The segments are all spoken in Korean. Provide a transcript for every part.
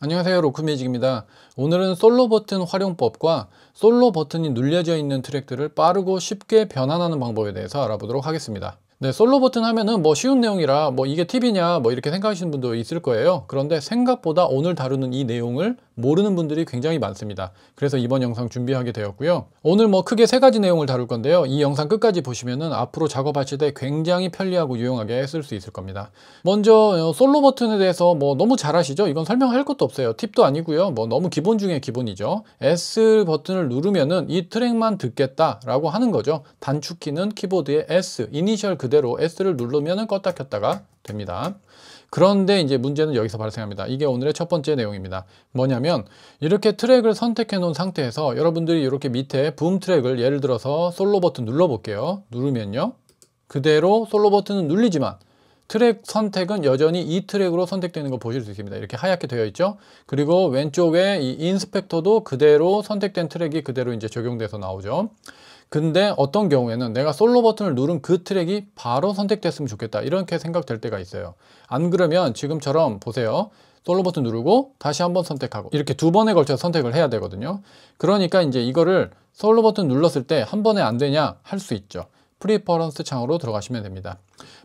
안녕하세요 로크매직입니다 오늘은 솔로 버튼 활용법과 솔로 버튼이 눌려져 있는 트랙들을 빠르고 쉽게 변환하는 방법에 대해서 알아보도록 하겠습니다 네, 솔로 버튼 하면은 뭐 쉬운 내용이라 뭐 이게 팁이냐 뭐 이렇게 생각하시는 분도 있을 거예요. 그런데 생각보다 오늘 다루는 이 내용을 모르는 분들이 굉장히 많습니다. 그래서 이번 영상 준비하게 되었고요. 오늘 뭐 크게 세 가지 내용을 다룰 건데요. 이 영상 끝까지 보시면은 앞으로 작업하실 때 굉장히 편리하고 유용하게 쓸 수 있을 겁니다. 먼저 어, 솔로 버튼에 대해서 뭐 너무 잘 아시죠? 이건 설명할 것도 없어요. 팁도 아니고요. 뭐 너무 기본 중에 기본이죠. S 버튼을 누르면은 이 트랙만 듣겠다라고 하는 거죠. 단축키는 키보드의 S, 이니셜 그 그대로 S를 누르면 껐다 켰다가 됩니다. 그런데 이제 문제는 여기서 발생합니다. 이게 오늘의 첫 번째 내용입니다. 뭐냐면 이렇게 트랙을 선택해 놓은 상태에서 여러분들이 이렇게 밑에 붐 트랙을 예를 들어서 솔로 버튼 눌러 볼게요. 누르면요. 그대로 솔로 버튼은 눌리지만 트랙 선택은 여전히 이 트랙으로 선택되는 거 보실 수 있습니다. 이렇게 하얗게 되어 있죠. 그리고 왼쪽에 이 인스펙터도 그대로 선택된 트랙이 그대로 이제 적용돼서 나오죠. 근데 어떤 경우에는 내가 솔로 버튼을 누른 그 트랙이 바로 선택됐으면 좋겠다 이렇게 생각될 때가 있어요 안 그러면 지금처럼 보세요 솔로 버튼 누르고 다시 한번 선택하고 이렇게 두 번에 걸쳐서 선택을 해야 되거든요 그러니까 이제 이거를 솔로 버튼 눌렀을 때 한 번에 안 되냐 할 수 있죠 프리퍼런스 창으로 들어가시면 됩니다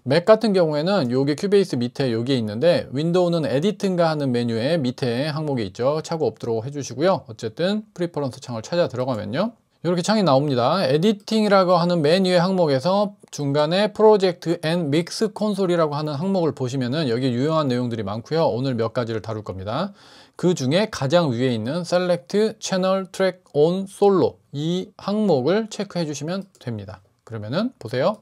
맥 같은 경우에는 요게 큐베이스 밑에 여기에 있는데 윈도우는 에디트인가 하는 메뉴에 밑에 항목에 있죠 차고 없도록 해주시고요 어쨌든 프리퍼런스 창을 찾아 들어가면요 이렇게 창이 나옵니다. 에디팅이라고 하는 메뉴의 항목에서 중간에 프로젝트 앤 믹스 콘솔이라고 하는 항목을 보시면은 여기 유용한 내용들이 많고요. 오늘 몇 가지를 다룰 겁니다. 그 중에 가장 위에 있는 셀렉트 채널 트랙 온 솔로 이 항목을 체크해 주시면 됩니다. 그러면은 보세요.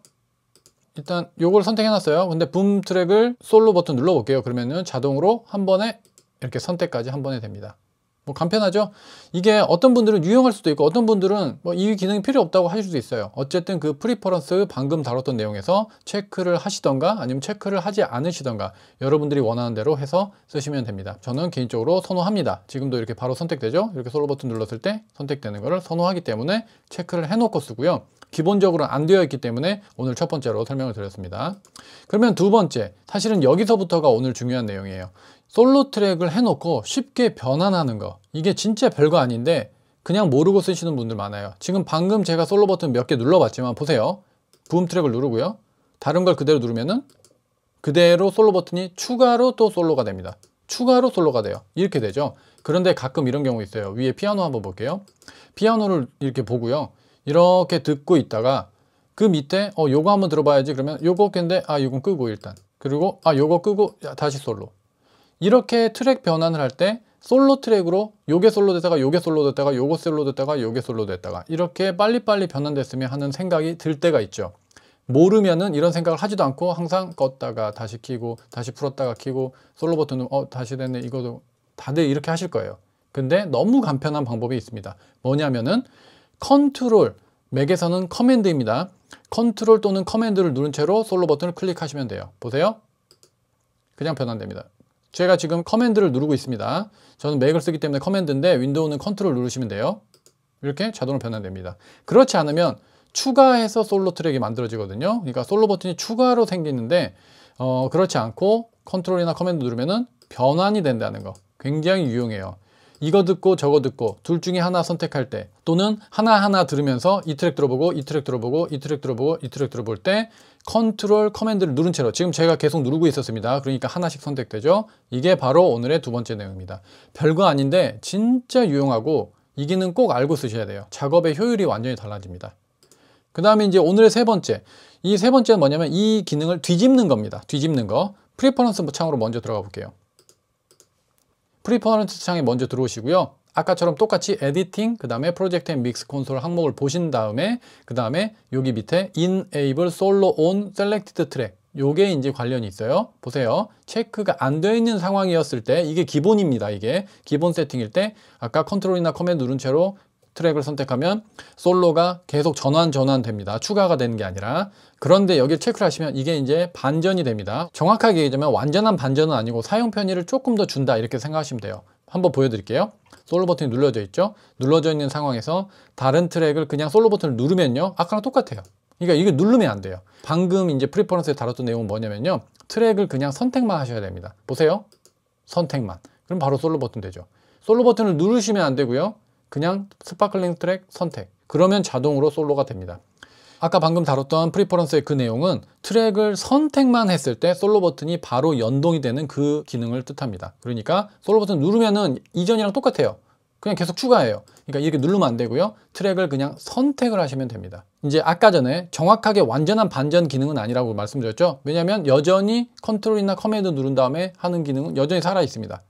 일단 요걸 선택해 놨어요. 근데 붐 트랙을 솔로 버튼 눌러 볼게요. 그러면은 자동으로 한 번에 이렇게 선택까지 한 번에 됩니다. 뭐 간편하죠? 이게 어떤 분들은 유용할 수도 있고 어떤 분들은 뭐 이 기능이 필요 없다고 하실 수도 있어요. 어쨌든 그 프리퍼런스 방금 다뤘던 내용에서 체크를 하시던가 아니면 체크를 하지 않으시던가 여러분들이 원하는 대로 해서 쓰시면 됩니다. 저는 개인적으로 선호합니다. 지금도 이렇게 바로 선택되죠? 이렇게 솔로 버튼 눌렀을 때 선택되는 것을 선호하기 때문에 체크를 해놓고 쓰고요. 기본적으로 안 되어 있기 때문에 오늘 첫 번째로 설명을 드렸습니다. 그러면 두 번째, 사실은 여기서부터가 오늘 중요한 내용이에요. 솔로 트랙을 해놓고 쉽게 변환하는 거 이게 진짜 별거 아닌데 그냥 모르고 쓰시는 분들 많아요 지금 방금 제가 솔로 버튼 몇 개 눌러봤지만 보세요 부음 트랙을 누르고요 다른 걸 그대로 누르면은 그대로 솔로 버튼이 추가로 또 솔로가 됩니다 추가로 솔로가 돼요 이렇게 되죠 그런데 가끔 이런 경우 있어요 위에 피아노 한번 볼게요 피아노를 이렇게 보고요 이렇게 듣고 있다가 그 밑에 어 요거 한번 들어봐야지 그러면 요거 캔데 아 요건 끄고 일단 그리고 아 요거 끄고 다시 솔로 이렇게 트랙 변환을 할 때 솔로 트랙으로 요게 솔로 됐다가 요게 솔로 됐다가 요거 솔로 됐다가 요게 솔로 됐다가 이렇게 빨리빨리 변환됐으면 하는 생각이 들 때가 있죠 모르면은 이런 생각을 하지도 않고 항상 껐다가 다시 키고 다시 풀었다가 키고 솔로 버튼 어 다시 됐네 이거도 다들 이렇게 하실 거예요 근데 너무 간편한 방법이 있습니다 뭐냐면은 컨트롤 맥에서는 커맨드입니다 컨트롤 또는 커맨드를 누른 채로 솔로 버튼을 클릭하시면 돼요 보세요 그냥 변환됩니다 제가 지금 커맨드를 누르고 있습니다. 저는 맥을 쓰기 때문에 커맨드인데 윈도우는 컨트롤 누르시면 돼요. 이렇게 자동으로 변환됩니다. 그렇지 않으면 추가해서 솔로 트랙이 만들어지거든요. 그러니까 솔로 버튼이 추가로 생기는데 어, 그렇지 않고 컨트롤이나 커맨드 누르면 변환이 된다는 거 굉장히 유용해요. 이거 듣고 저거 듣고 둘 중에 하나 선택할 때 또는 하나하나 들으면서 이 트랙 들어보고 이 트랙 들어보고 이 트랙 들어보고 이 트랙 들어볼 때 컨트롤 커맨드를 누른 채로 지금 제가 계속 누르고 있었습니다. 그러니까 하나씩 선택되죠. 이게 바로 오늘의 두 번째 내용입니다. 별거 아닌데 진짜 유용하고 이기능꼭 알고 쓰셔야 돼요. 작업의 효율이 완전히 달라집니다. 그 다음에 이제 오늘의 세 번째 이 세 번째는 뭐냐면 이 기능을 뒤집는 겁니다. 뒤집는 거 프리퍼런스 창으로 먼저 들어가 볼게요. 프리퍼런트 창에 먼저 들어오시고요. 아까처럼 똑같이 에디팅, 그 다음에 프로젝트 앤 믹스 콘솔 항목을 보신 다음에 그 다음에 여기 밑에 Enable Solo On Selected Track 요게 이제 관련이 있어요. 보세요. 체크가 안 되어 있는 상황이었을 때 이게 기본입니다. 이게 기본 세팅일 때 아까 컨트롤이나 커맨드 누른 채로 트랙을 선택하면 솔로가 계속 전환 전환 됩니다. 추가가 되는 게 아니라 그런데 여기를 체크를 하시면 이게 이제 반전이 됩니다. 정확하게 얘기하자면 완전한 반전은 아니고 사용 편의를 조금 더 준다 이렇게 생각하시면 돼요. 한번 보여드릴게요. 솔로 버튼이 눌러져 있죠? 눌러져 있는 상황에서 다른 트랙을 그냥 솔로 버튼을 누르면요. 아까랑 똑같아요. 그러니까 이게 누르면 안 돼요. 방금 이제 프리퍼런스에 다뤘던 내용은 뭐냐면요. 트랙을 그냥 선택만 하셔야 됩니다. 보세요. 선택만. 그럼 바로 솔로 버튼 되죠. 솔로 버튼을 누르시면 안 되고요. 그냥 스파클링 트랙 선택 그러면 자동으로 솔로가 됩니다 아까 방금 다뤘던 프리퍼런스의 그 내용은 트랙을 선택만 했을 때 솔로 버튼이 바로 연동이 되는 그 기능을 뜻합니다 그러니까 솔로 버튼 누르면은 이전이랑 똑같아요 그냥 계속 추가해요 그러니까 이렇게 누르면 안 되고요 트랙을 그냥 선택을 하시면 됩니다 이제 아까 전에 정확하게 완전한 반전 기능은 아니라고 말씀드렸죠 왜냐하면 여전히 컨트롤이나 커맨드 누른 다음에 하는 기능은 여전히 살아 있습니다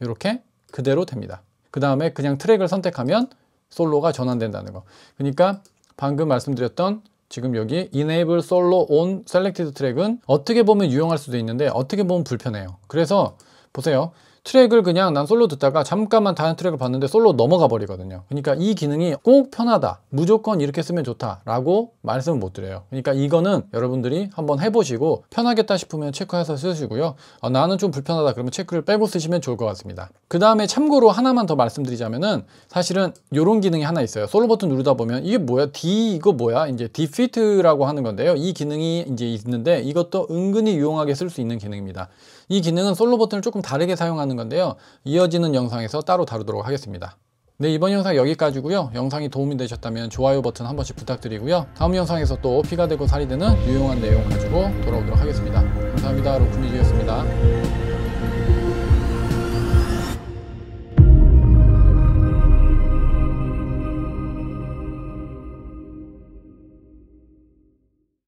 이렇게 그대로 됩니다 그 다음에 그냥 트랙을 선택하면 솔로가 전환된다는 거 그러니까 방금 말씀드렸던 지금 여기 Enable Solo On Selected 트랙은 어떻게 보면 유용할 수도 있는데 어떻게 보면 불편해요 그래서 보세요 트랙을 그냥 난 솔로 듣다가 잠깐만 다른 트랙을 봤는데 솔로 넘어가 버리거든요 그러니까 이 기능이 꼭 편하다 무조건 이렇게 쓰면 좋다 라고 말씀을 못 드려요 그러니까 이거는 여러분들이 한번 해보시고 편하겠다 싶으면 체크해서 쓰시고요 아, 나는 좀 불편하다 그러면 체크를 빼고 쓰시면 좋을 것 같습니다 그 다음에 참고로 하나만 더 말씀드리자면은 사실은 이런 기능이 하나 있어요 솔로 버튼 누르다 보면 이게 뭐야 D 이거 뭐야 이제 디 피트라고 하는 건데요 이 기능이 이제 있는데 이것도 은근히 유용하게 쓸 수 있는 기능입니다 이 기능은 솔로 버튼을 조금 다르게 사용하는 건데요. 이어지는 영상에서 따로 다루도록 하겠습니다. 네 이번 영상 여기까지고요. 영상이 도움이 되셨다면 좋아요 버튼 한 번씩 부탁드리고요. 다음 영상에서 또 피가 되고 살이 되는 유용한 내용 가지고 돌아오도록 하겠습니다. 감사합니다. 로쿠미즈였습니다.